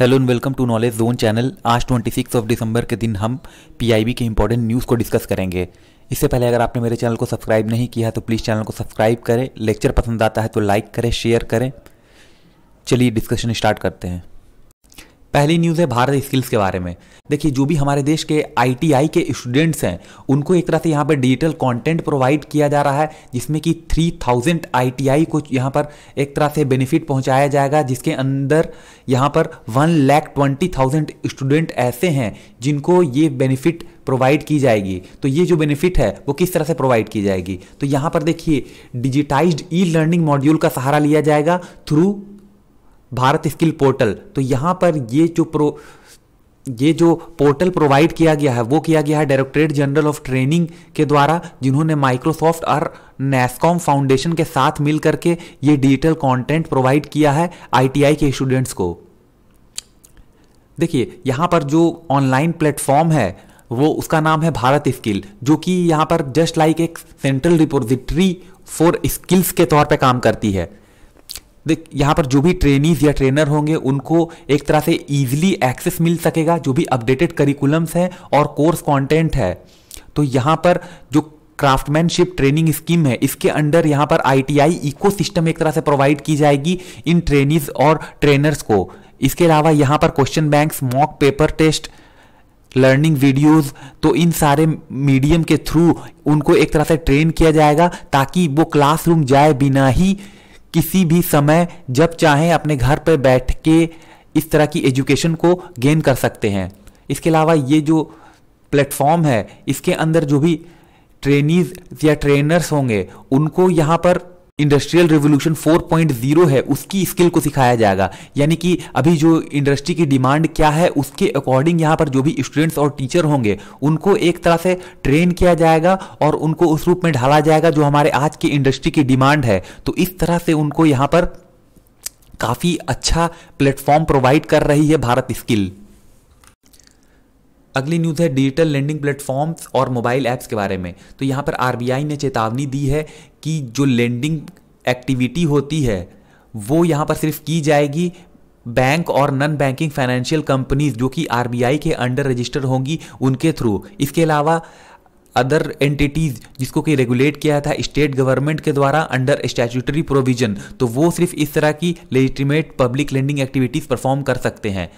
hello and welcome to knowledge zone channel आज 26 of December के दिन हम पीआईबी के इंपॉर्टेंट न्यूज़ को डिस्कस करेंगे इससे पहले अगर आपने मेरे चैनल को सब्सक्राइब नहीं किया तो प्लीज़ चैनल को सब्सक्राइब करें लेक्चर पसंद आता है तो लाइक करें शेयर करें चलिए डिस्कशन स्टार्ट करते हैं पहली न्यूज़ है भारत स्किल्स के बारे में देखिए जो भी हमारे देश के आईटीआई के स्टूडेंट्स हैं उनको एक तरह से यहाँ पर डिजिटल कंटेंट प्रोवाइड किया जा रहा है जिसमें कि 3000 आईटीआई को यहाँ पर एक तरह से बेनिफिट पहुँचाया जाएगा जिसके अंदर यहाँ पर one lakh twenty thousand student ऐसे हैं जिनको ये बेनिफिट प्रोवाइड की जाएगी तो ये जो बेनिफिट है वो किस तरह से प्रोवाइड की जाएगी तो यहाँ पर देखिए डिजिटाइज्ड ई लर्निंग मॉड्यूल का सहारा लिया जाएगा थ्रू भारत स्किल पोर्टल तो यहाँ पर ये जो प्रो ये जो पोर्टल प्रोवाइड किया गया है वो किया गया है डायरेक्टरेट जनरल ऑफ ट्रेनिंग के द्वारा जिन्होंने माइक्रोसॉफ्ट और नेस्कॉम फाउंडेशन के साथ मिल करके ये डिजिटल कंटेंट प्रोवाइड किया है आईटीआई के स्टूडेंट्स को देखिए यहाँ पर जो ऑनलाइन प्लेटफॉर्म है वो उसका नाम है भारत स्किल जो कि यहाँ पर जस्ट लाइक एक सेंट्रल रिपोजिटरी फॉर स्किल्स के तौर पर काम करती है देख यहाँ पर जो भी ट्रेनीज या ट्रेनर होंगे उनको एक तरह से ईजिली एक्सेस मिल सकेगा जो भी अपडेटेड करिकुलम्स हैं और कोर्स कंटेंट है तो यहाँ पर जो क्राफ्टमैनशिप ट्रेनिंग स्कीम है इसके अंडर यहाँ पर आईटीआई इकोसिस्टम एक तरह से प्रोवाइड की जाएगी इन ट्रेनिज और ट्रेनर्स को इसके अलावा यहाँ पर question banks mock paper test learning videos तो इन सारे मीडियम के थ्रू उनको एक तरह से ट्रेन किया जाएगा ताकि वो क्लासरूम जाए बिना ही किसी भी समय जब चाहें अपने घर पर बैठ के इस तरह की एजुकेशन को गेन कर सकते हैं इसके अलावा ये जो प्लेटफॉर्म है इसके अंदर जो भी ट्रेनीज या ट्रेनर्स होंगे उनको यहाँ पर इंडस्ट्रियल रिवोल्यूशन 4.0 है उसकी स्किल को सिखाया जाएगा यानी कि अभी जो इंडस्ट्री की डिमांड क्या है उसके अकॉर्डिंग यहाँ पर जो भी स्टूडेंट्स और टीचर होंगे उनको एक तरह से ट्रेन किया जाएगा और उनको उस रूप में ढाला जाएगा जो हमारे आज की इंडस्ट्री की डिमांड है तो इस तरह से उनको यहाँ पर काफ़ी अच्छा प्लेटफॉर्म प्रोवाइड कर रही है भारत स्किल अगली न्यूज़ है डिजिटल लेंडिंग प्लेटफॉर्म्स और मोबाइल ऐप्स के बारे में तो यहाँ पर आर ने चेतावनी दी है कि जो लेंडिंग एक्टिविटी होती है वो यहाँ पर सिर्फ की जाएगी बैंक और नॉन बैंकिंग फाइनेंशियल कंपनीज जो कि आर के अंडर रजिस्टर होंगी उनके थ्रू इसके अलावा अदर एंटिटीज़ जिसको कि रेगुलेट किया था स्टेट गवर्नमेंट के द्वारा अंडर स्टैट्यूटरी प्रोविजन तो वो सिर्फ इस तरह की legitimate public lending activities perform कर सकते हैं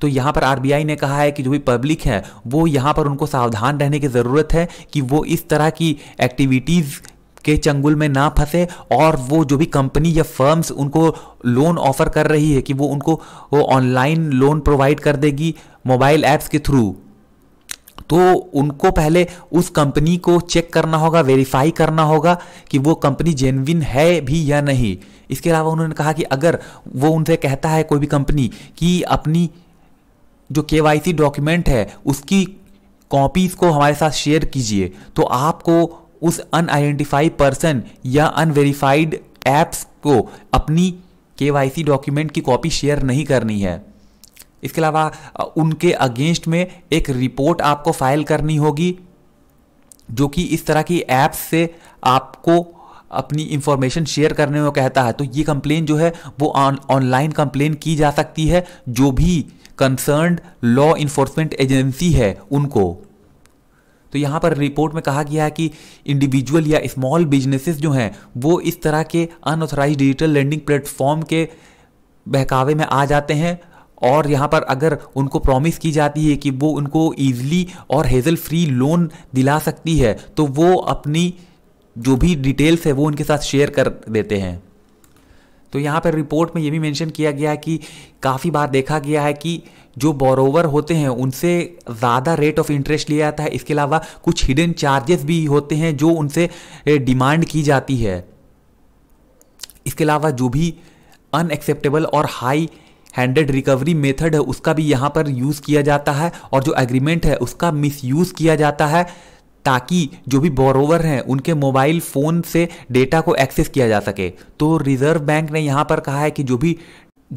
तो यहाँ पर आरबीआई ने कहा है कि जो भी पब्लिक है वो यहाँ पर उनको सावधान रहने की ज़रूरत है कि वो इस तरह की एक्टिविटीज़ के चंगुल में ना फंसे और वो जो भी कंपनी या फर्म्स उनको लोन ऑफर कर रही है कि वो उनको वो ऑनलाइन लोन प्रोवाइड कर देगी मोबाइल ऐप्स के थ्रू तो उनको पहले उस कंपनी को चेक करना होगा वेरीफाई करना होगा कि वो कंपनी जेनविन है भी या नहीं इसके अलावा उन्होंने कहा कि अगर वो उनसे कहता है कोई भी कंपनी कि अपनी जो के डॉक्यूमेंट है उसकी कॉपीज़ को हमारे साथ शेयर कीजिए तो आपको उस अनआइडेंटिफाइड पर्सन या अनवेरीफाइड ऐप्स को अपनी के डॉक्यूमेंट की कॉपी शेयर नहीं करनी है इसके अलावा उनके अगेंस्ट में एक रिपोर्ट आपको फाइल करनी होगी जो कि इस तरह की ऐप्स से आपको अपनी इंफॉर्मेशन शेयर करने को कहता है तो ये कंप्लेन जो है वो ऑनलाइन कंप्लेन की जा सकती है जो भी कंसर्न लॉ इन्फोर्समेंट एजेंसी है उनको तो यहाँ पर रिपोर्ट में कहा गया है कि इंडिविजुअल या स्मॉल बिजनेसेस जो हैं वो इस तरह के अनऑथराइज डिजिटल लैंडिंग प्लेटफॉर्म के बहकावे में आ जाते हैं और यहाँ पर अगर उनको प्रॉमिस की जाती है कि वो उनको ईजिली और हेजल फ्री लोन दिला सकती है तो वो अपनी जो भी डिटेल्स है वो उनके साथ शेयर कर देते हैं तो यहाँ पर रिपोर्ट में ये भी मेंशन किया गया है कि काफ़ी बार देखा गया है कि जो बोरोवर होते हैं उनसे ज़्यादा रेट ऑफ इंटरेस्ट लिया जाता है इसके अलावा कुछ हिडन चार्जेस भी होते हैं जो उनसे डिमांड की जाती है इसके अलावा जो भी अनएक्सेप्टेबल और हाई हैंडेड रिकवरी मेथड है उसका भी यहाँ पर यूज़ किया जाता है और जो एग्रीमेंट है उसका मिसयूज़ किया जाता है ताकि जो भी बोरोवर हैं उनके मोबाइल फ़ोन से डेटा को एक्सेस किया जा सके तो रिजर्व बैंक ने यहाँ पर कहा है कि जो भी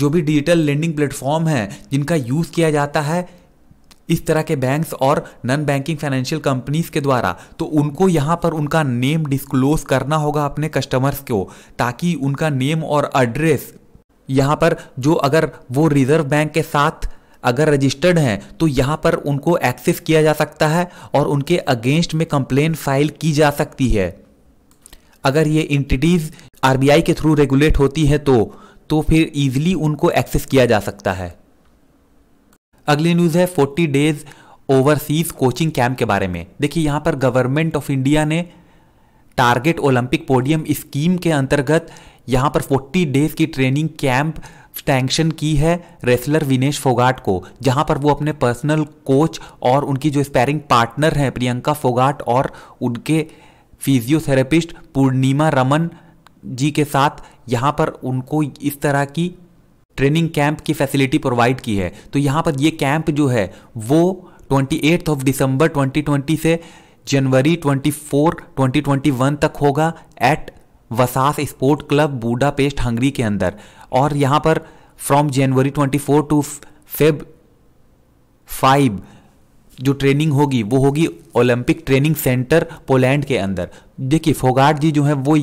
जो भी डिजिटल लेंडिंग प्लेटफॉर्म हैं जिनका यूज़ किया जाता है इस तरह के बैंक्स और नॉन बैंकिंग फाइनेंशियल कंपनीज के द्वारा तो उनको यहाँ पर उनका नेम डिस्क्लोज करना होगा अपने कस्टमर्स को ताकि उनका नेम और एड्रेस यहाँ पर जो अगर वो रिजर्व बैंक के साथ अगर रजिस्टर्ड हैं तो यहाँ पर उनको एक्सेस किया जा सकता है और उनके अगेंस्ट में कंप्लेन फाइल की जा सकती है अगर ये इंटिटीज़ आरबीआई के थ्रू रेगुलेट होती है तो तो फिर ईजिली उनको एक्सेस किया जा सकता है अगली न्यूज़ है 40 डेज ओवरसीज कोचिंग कैंप के बारे में देखिए यहाँ पर गवर्नमेंट ऑफ इंडिया ने टारगेट ओलंपिक पोडियम स्कीम के अंतर्गत यहाँ पर 40 डेज की ट्रेनिंग कैंप सैंक्शन की है रेसलर विनेश फोगाट को जहाँ पर वो अपने पर्सनल कोच और उनकी जो स्पैरिंग पार्टनर हैं प्रियंका फोगाट और उनके फिजियोथेरेपिस्ट पूर्णिमा रमन जी के साथ यहाँ पर उनको इस तरह की ट्रेनिंग कैंप की फैसिलिटी प्रोवाइड की है तो यहाँ पर ये कैंप जो है वो ट्वेंटी ऑफ दिसंबर 2020 से जनवरी 24, 2021 तक होगा at Vasas sport club Budapest Hungary के अंदर और यहाँ पर from January 24 to Feb five जो ट्रेनिंग होगी वो होगी ओलंपिक ट्रेनिंग सेंटर पोलैंड के अंदर देखिए फोगाट जी जो है वो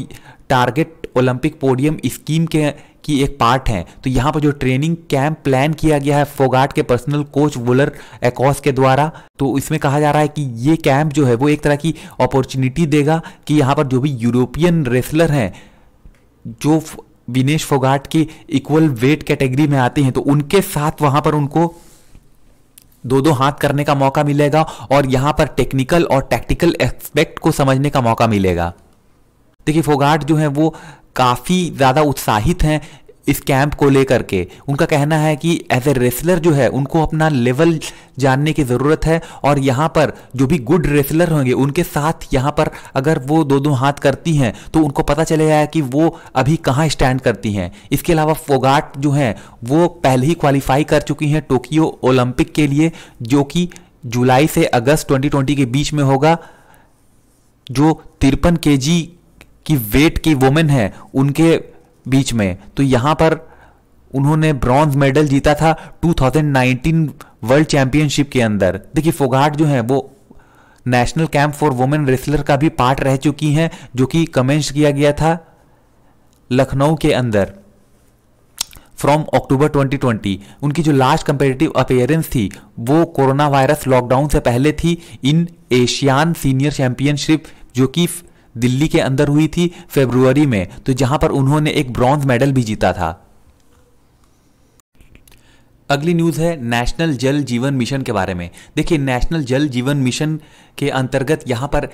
टारगेट ओलंपिक पोडियम स्कीम के की एक पार्ट है तो यहाँ पर जो ट्रेनिंग कैंप प्लान किया गया है फोगाट के पर्सनल कोच वुलर एकॉस के द्वारा तो इसमें कहा जा रहा है कि ये कैंप जो है वो एक तरह की अपॉर्चुनिटी देगा कि यहाँ पर जो भी यूरोपियन रेसलर हैं जो विनेश फोगाट की इक्वल वेट कैटेगरी में आते हैं तो उनके साथ वहाँ पर उनको दो दो हाथ करने का मौका मिलेगा और यहाँ पर टेक्निकल और टैक्टिकल एस्पेक्ट को समझने का मौका मिलेगा देखिए फोगाट जो है वो काफ़ी ज़्यादा उत्साहित हैं इस कैंप को लेकर के उनका कहना है कि एज ए रेसलर जो है उनको अपना लेवल जानने की ज़रूरत है और यहाँ पर जो भी गुड रेसलर होंगे उनके साथ यहाँ पर अगर वो दो दो हाथ करती हैं तो उनको पता चलेगा कि वो अभी कहाँ स्टैंड करती हैं इसके अलावा फोगाट जो हैं वो पहले ही क्वालिफाई कर चुकी हैं टोक्यो ओलंपिक के लिए जो कि जुलाई से अगस्त 2020 के बीच में होगा जो तिरपन के कि वेट की वुमेन है उनके बीच में तो यहां पर उन्होंने ब्रॉन्ज मेडल जीता था 2019 वर्ल्ड चैंपियनशिप के अंदर देखिए फोगाट जो है वो national camp for women wrestler का भी पार्ट रह चुकी हैं जो कि कमेंस किया गया था लखनऊ के अंदर फ्रॉम अक्टूबर 2020 उनकी जो लास्ट कंपेटिटिव अपेयरेंस थी वो कोरोना वायरस लॉकडाउन से पहले थी इन एशियान सीनियर चैंपियनशिप जो कि दिल्ली के अंदर हुई थी फेब्रुवरी में तो जहां पर उन्होंने एक ब्रॉन्ज मेडल भी जीता था अगली न्यूज़ है नेशनल जल जीवन मिशन के बारे में देखिए नेशनल जल जीवन मिशन के अंतर्गत यहाँ पर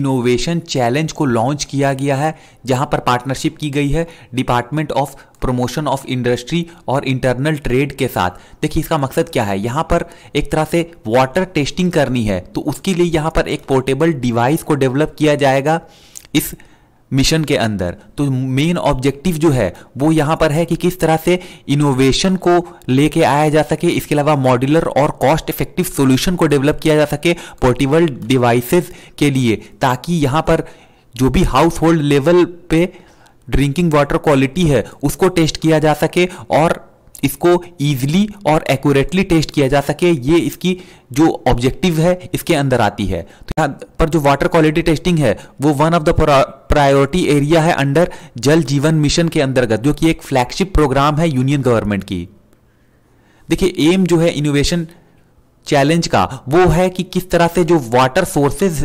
इनोवेशन चैलेंज को लॉन्च किया गया है जहां पर पार्टनरशिप की गई है department of promotion of industry और इंटरनल ट्रेड के साथ देखिए इसका मकसद क्या है यहाँ पर एक तरह से वाटर टेस्टिंग करनी है तो उसके लिए यहाँ पर एक पोर्टेबल डिवाइस को डेवलप किया जाएगा इस मिशन के अंदर तो मेन ऑब्जेक्टिव जो है वो यहाँ पर है कि किस तरह से इनोवेशन को लेके आया जा सके इसके अलावा मॉड्यूलर और कॉस्ट इफेक्टिव सॉल्यूशन को डेवलप किया जा सके पोर्टेबल डिवाइसेस के लिए ताकि यहाँ पर जो भी हाउस होल्ड लेवल पे ड्रिंकिंग वाटर क्वालिटी है उसको टेस्ट किया जा सके और इसको ईजिली और एक्यूरेटली टेस्ट किया जा सके ये इसकी जो ऑब्जेक्टिव है इसके अंदर आती है तो यहाँ पर जो वाटर क्वालिटी टेस्टिंग है वो one of the priority area है अंडर जल जीवन मिशन के अंतर्गत जो कि एक फ्लैगशिप प्रोग्राम है यूनियन गवर्नमेंट की देखिए एम जो है इनोवेशन चैलेंज का वो है कि किस तरह से जो वाटर सोर्सेज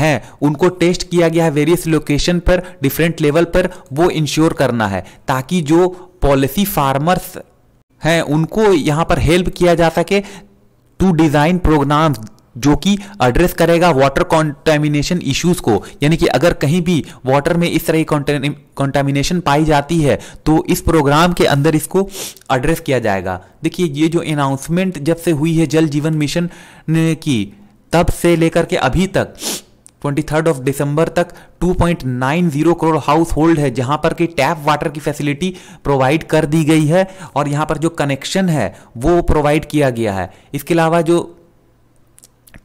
हैं उनको टेस्ट किया गया है वेरियस लोकेशन पर डिफरेंट लेवल पर वो इंश्योर करना है ताकि जो पॉलिसी फार्मर्स हैं उनको यहाँ पर हेल्प किया जा सके टू डिज़ाइन प्रोग्राम्स जो कि एड्रेस करेगा वाटर कॉन्टेमिनेशन इश्यूज को यानी कि अगर कहीं भी वाटर में इस तरह की कॉन्टेमिनेशन पाई जाती है तो इस प्रोग्राम के अंदर इसको एड्रेस किया जाएगा देखिए ये जो अनाउंसमेंट जब से हुई है जल जीवन मिशन की तब से लेकर के अभी तक थर्ड ऑफ दिसंबर तक 2.90 करोड़ हाउस होल्ड है जहां पर कि टैप वाटर की फैसिलिटी प्रोवाइड कर दी गई है और यहां पर जो कनेक्शन है वो प्रोवाइड किया गया है इसके अलावा जो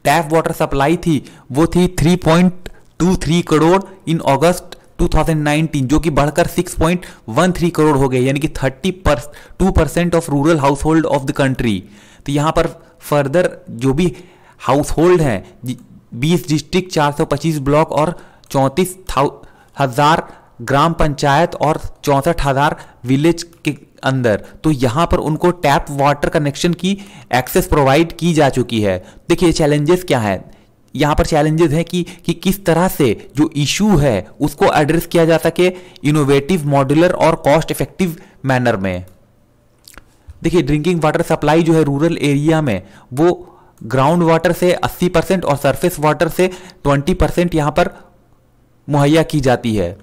टैप वाटर सप्लाई थी वो थी 3.23 करोड़ इन अगस्त 2019 जो कि बढ़कर 6.13 करोड़ हो गए यानी कि 30 पर two percent of rural household of the country तो यहाँ पर फर्दर जो भी हाउस होल्ड हैं 20 डिस्ट्रिक्ट 425 ब्लॉक और चौंतीस हजार ग्राम पंचायत और चौंसठ हज़ार विलेज के अंदर तो यहाँ पर उनको टैप वाटर कनेक्शन की एक्सेस प्रोवाइड की जा चुकी है देखिए चैलेंजेस क्या हैं यहाँ पर चैलेंजेस हैं कि कि किस तरह से जो इशू है उसको एड्रेस किया जा सके इनोवेटिव मॉड्यूलर और कॉस्ट इफेक्टिव मैनर में देखिए ड्रिंकिंग वाटर सप्लाई जो है रूरल एरिया में वो ग्राउंड वाटर से 80 परसेंट और सरफेस वाटर से 20 परसेंट यहाँ पर मुहैया की जाती है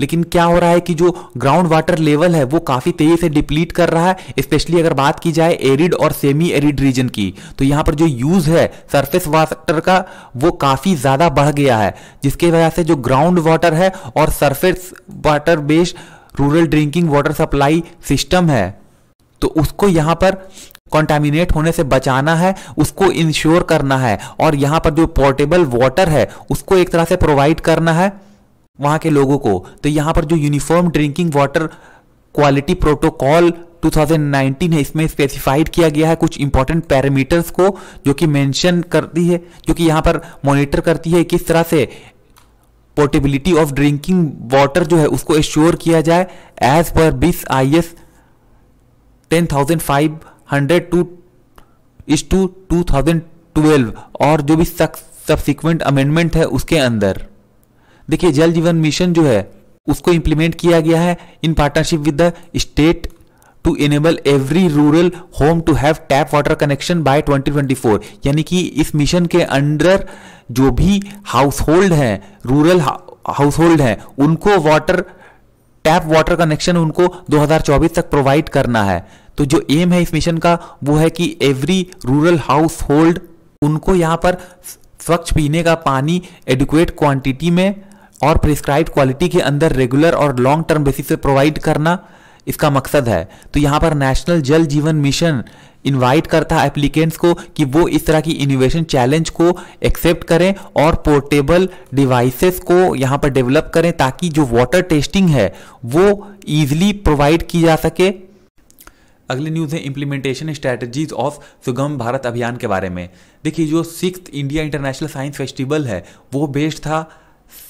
लेकिन क्या हो रहा है कि जो ग्राउंड वाटर लेवल है वो काफ़ी तेज़ी से डिप्लीट कर रहा है स्पेशली अगर बात की जाए एरिड और सेमी एरिड रीजन की तो यहाँ पर जो यूज़ है सरफेस वाटर का वो काफ़ी ज़्यादा बढ़ गया है जिसकी वजह से जो ग्राउंड वाटर है और surface water based rural drinking water supply system है तो उसको यहाँ पर कॉन्टामिनेट होने से बचाना है उसको इंश्योर करना है और यहाँ पर जो पोर्टेबल वाटर है उसको एक तरह से प्रोवाइड करना है वहाँ के लोगों को तो यहाँ पर जो uniform drinking water quality protocol 2019 है इसमें स्पेसिफाइड किया गया है कुछ इंपॉर्टेंट पैरामीटर्स को जो कि मेंशन करती है जो कि यहाँ पर मॉनिटर करती है किस तरह से पोर्टेबिलिटी ऑफ ड्रिंकिंग वाटर जो है उसको एश्योर किया जाए as per BIS I S ten thousand five hundred two is two two thousand twelve और जो भी सब्सिक्वेंट अमेंडमेंट है उसके अंदर देखिए जल जीवन मिशन जो है उसको इम्प्लीमेंट किया गया है in partnership with the state to enable every rural home to have tap water connection by 2024 यानी कि इस मिशन के अंडर जो भी हाउस होल्ड हैं रूरल हाउस होल्ड हैं उनको वाटर टैप वाटर कनेक्शन उनको 2024 तक प्रोवाइड करना है तो जो एम है इस मिशन का वो है कि एवरी रूरल हाउस होल्ड उनको यहाँ पर स्वच्छ पीने का पानी एडिक्वेट क्वांटिटी में और प्रिस्क्राइब क्वालिटी के अंदर रेगुलर और लॉन्ग टर्म बेसिस पे प्रोवाइड करना इसका मकसद है तो यहाँ पर नेशनल जल जीवन मिशन इनवाइट करता है एप्लीकेंट्स को कि वो इस तरह की इनोवेशन चैलेंज को एक्सेप्ट करें और पोर्टेबल डिवाइसेस को यहाँ पर डेवलप करें ताकि जो वाटर टेस्टिंग है वो ईजिली प्रोवाइड की जा सके अगली न्यूज़ है इम्प्लीमेंटेशन स्ट्रैटेजीज ऑफ सुगम भारत अभियान के बारे में देखिए जो six India international science festival है वो बेस्ड था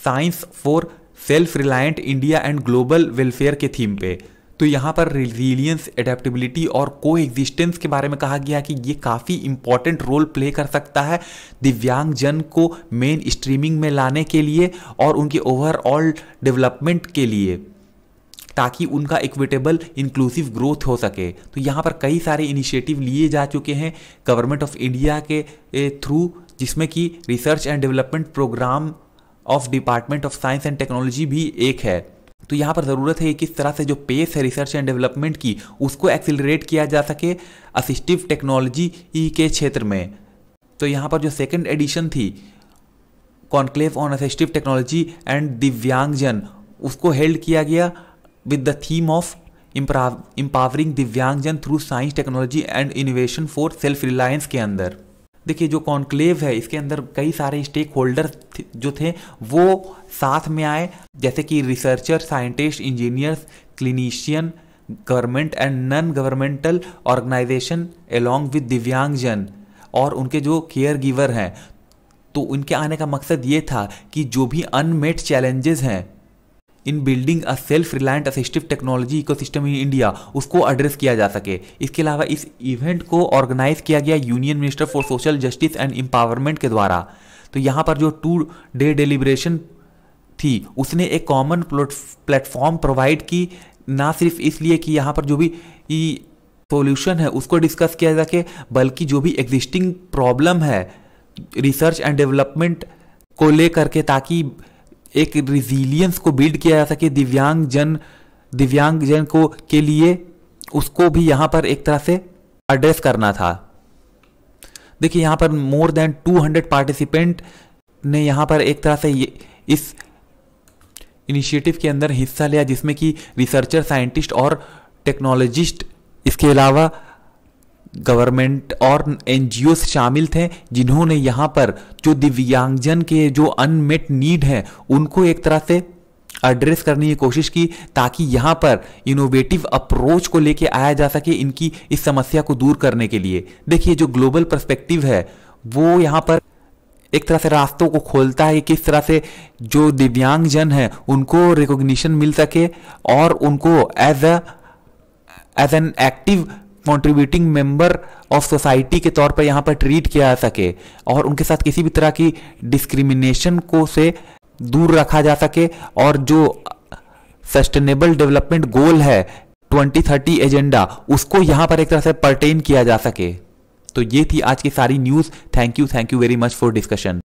science for self reliant India and global welfare के थीम पे तो यहाँ पर रिजिलियंस एडेप्टिबिलिटी और को एग्जिस्टेंस के बारे में कहा गया कि ये काफ़ी इंपॉर्टेंट रोल प्ले कर सकता है दिव्यांग जन को मेन स्ट्रीमिंग में लाने के लिए और उनके ओवरऑल डेवलपमेंट के लिए ताकि उनका इक्विटेबल इंक्लूसिव ग्रोथ हो सके तो यहाँ पर कई सारे इनिशिएटिव लिए जा चुके हैं गवर्नमेंट ऑफ इंडिया के थ्रू जिसमें कि research and development program of department of science and technology भी एक है तो यहाँ पर ज़रूरत है किस तरह से जो पेस है रिसर्च एंड डेवलपमेंट की उसको एक्सिलरेट किया जा सके असिस्टिव टेक्नोलॉजी ई के क्षेत्र में तो यहाँ पर जो सेकेंड एडिशन थी conclave on assistive technology and Divyangjan उसको हेल्ड किया गया with the theme of empowering Divyangjan through science technology and innovation for self reliance के अंदर देखिए जो कॉन्क्लेव है इसके अंदर कई सारे स्टेक होल्डर जो थे वो साथ में आए जैसे कि researcher scientist engineers clinician government and non governmental organization along with Divyangjan और उनके जो केयर गिवर हैं तो उनके आने का मकसद ये था कि जो भी अनमेट चैलेंजेस हैं in building a self reliant assistive technology ecosystem in India उसको एड्रेस किया जा सके इसके अलावा इस इवेंट को ऑर्गेनाइज किया गया union minister for social justice and empowerment के द्वारा तो यहाँ पर जो टू डे डिलीब्रेशन थी उसने एक कॉमन प्लेटफॉर्म प्रोवाइड की ना सिर्फ इसलिए कि यहाँ पर जो भी सोल्यूशन है उसको डिस्कस किया जा सके बल्कि जो भी एग्जिस्टिंग प्रॉब्लम है रिसर्च एंड डेवलपमेंट को लेकर के ताकि एक रिजिलियंस को बिल्ड किया जा सके दिव्यांग जन दिव्यांग जन को के लिए उसको भी यहां पर एक तरह से एड्रेस करना था देखिए यहां पर मोर देन 200 पार्टिसिपेंट ने यहां पर एक तरह से ये, इस इनिशिएटिव के अंदर हिस्सा लिया जिसमें कि रिसर्चर साइंटिस्ट और टेक्नोलॉजिस्ट इसके अलावा गवर्नमेंट और एन शामिल थे जिन्होंने यहाँ पर जो दिव्यांगजन के जो अनमेट नीड हैं उनको एक तरह से एड्रेस करने की कोशिश की ताकि यहाँ पर इनोवेटिव अप्रोच को लेके आया जा सके इनकी इस समस्या को दूर करने के लिए देखिए जो ग्लोबल परस्पेक्टिव है वो यहाँ पर एक तरह से रास्तों को खोलता है किस तरह से जो दिव्यांगजन हैं उनको रिकॉग्निशन मिल सके और उनको as a as an active contributing member of society के तौर पर यहाँ पर ट्रीट किया जा सके और उनके साथ किसी भी तरह की डिस्क्रिमिनेशन को से दूर रखा जा सके और जो सस्टेनेबल डेवलपमेंट गोल है 2030 एजेंडा उसको यहाँ पर एक तरह से परटेन किया जा सके तो ये थी आज की सारी news thank you thank you very much for discussion